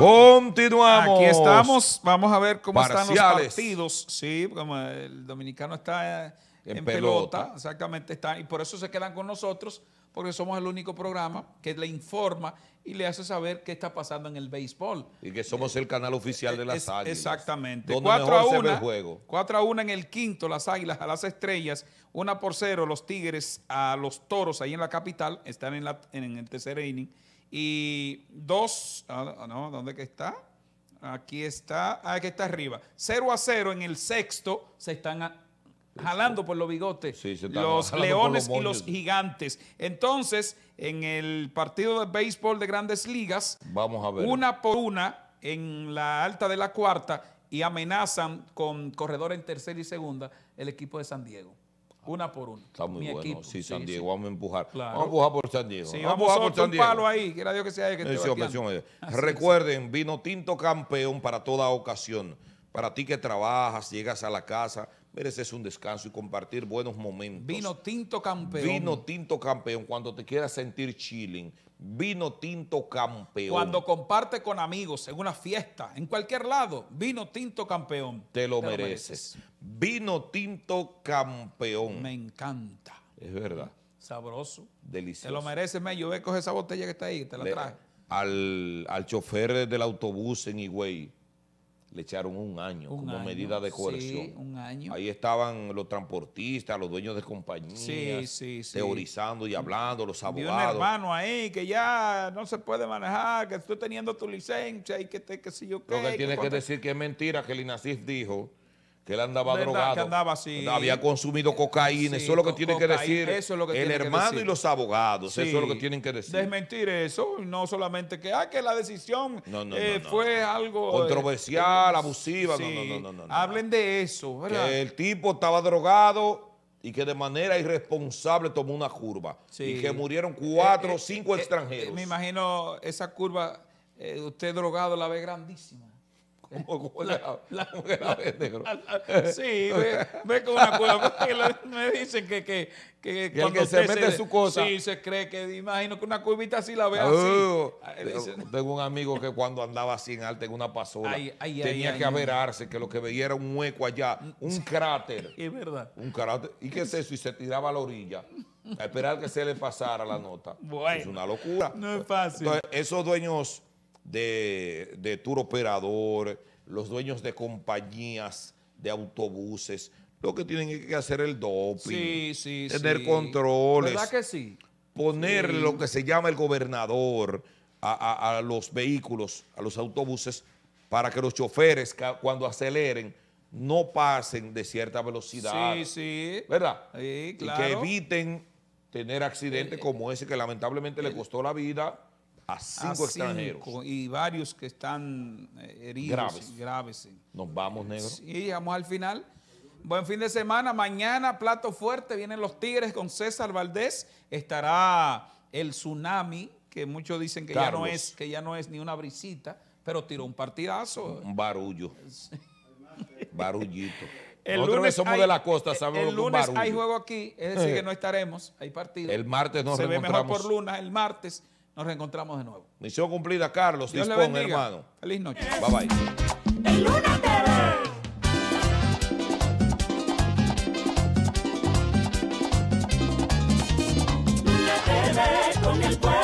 Continuamos. Aquí estamos. Vamos a ver cómo están los partidos. Sí, como el dominicano está eh, en, pelota. pelota. Exactamente. Está, y por eso se quedan con nosotros porque somos el único programa que le informa y le hace saber qué está pasando en el béisbol. Y que somos el canal oficial de las Águilas. Exactamente. 4 a 1 el juego. 4 a 1 en el quinto, las Águilas a las Estrellas. 1 por 0 los Tigres a los Toros ahí en la capital. Están en, el tercer inning. Y 2, ah, ah, ¿dónde que está? Aquí está, ah, aquí está arriba. 0 a 0 en el sexto se están jalando por los bigotes, los leones y los gigantes. Entonces, en el partido de béisbol de grandes ligas, Vamos a ver. una por una, en la alta de la cuarta, y amenazan con corredor en tercera y segunda el equipo de San Diego. Una por una. Está muy bueno. Equipo. Sí, San Diego, vamos a empujar. Vamos a empujar por San Diego. Sí, vamos, a empujar por San Diego. un palo ahí, que Dios que sea Recuerden, vino tinto campeón para toda ocasión. Para ti que trabajas, llegas a la casa, mereces un descanso y compartir buenos momentos. Vino tinto campeón. Vino tinto campeón cuando te quieras sentir chilling. Vino tinto campeón. Cuando comparte con amigos, en una fiesta, en cualquier lado, vino tinto campeón. Te lo, mereces. Vino tinto campeón. Me encanta. Es verdad. Sabroso. Delicioso. Te lo mereces, me. Yo voy esa botella que está ahí, te la traje. Al, al chofer del autobús en Higüey le echaron un año como medida de coerción. Sí, un año. Ahí estaban los transportistas, los dueños de compañías, teorizando y hablando, los abogados. Y hermano ahí que ya no se puede manejar, que estoy teniendo tu licencia y que te, que sé yo qué. Lo que tienes que, decir que es mentira que el INACIF dijo él andaba drogado, así. había consumido cocaína, eso es lo que tiene que decir el hermano y los abogados, eso es lo que tienen que decir. Desmentir eso, no solamente que, ah, que la decisión fue algo... Controversial, abusiva, no, no, no, Hablen de eso, Que el tipo estaba drogado y que de manera irresponsable tomó una curva y que murieron eh, cuatro o eh, cinco eh, extranjeros. me imagino esa curva, usted drogado la ve grandísima como la, la, negro. sí, ve, con una cueva. me dicen que, que, cuando se mete su cosa. Sí, se cree que, imagino que una curvita así la ve ah, así. Uh, tengo, un amigo que cuando andaba así en alta en una pasola, tenía que averarse, que lo que veía era un hueco allá, un cráter. Es verdad. Un cráter. ¿Y qué es eso? Y se tiraba a la orilla a esperar que se le pasara la nota. es una locura. No es fácil. Entonces, esos dueños de, de tour operador, los dueños de compañías de autobuses, lo que tienen que hacer el doping, tener controles, poner lo que se llama el gobernador a, los vehículos, a los autobuses, para que los choferes cuando aceleren no pasen de cierta velocidad. Sí, sí. ¿Verdad? Y que eviten tener accidentes eh, como ese que lamentablemente le eh, costó la vida a cinco, Y varios que están eh, heridos. Graves. Nos vamos, negro. y vamos al final. Buen fin de semana. Mañana, plato fuerte, vienen los Tigres con César Valdés. Estará el tsunami, que muchos dicen que ya no es, que ya no es ni una brisita, pero tiró un partidazo. Un barullo. Barullito. El lunes somos de la costa, sabemos El lunes hay juego aquí, es decir, eh. que no estaremos, hay partido. El martes nos Se ve mejor por luna, el martes. Nos reencontramos de nuevo. Misión cumplida, Carlos. Dios Dispón, hermano. Feliz noche. Bye bye. Luna Luna TV con el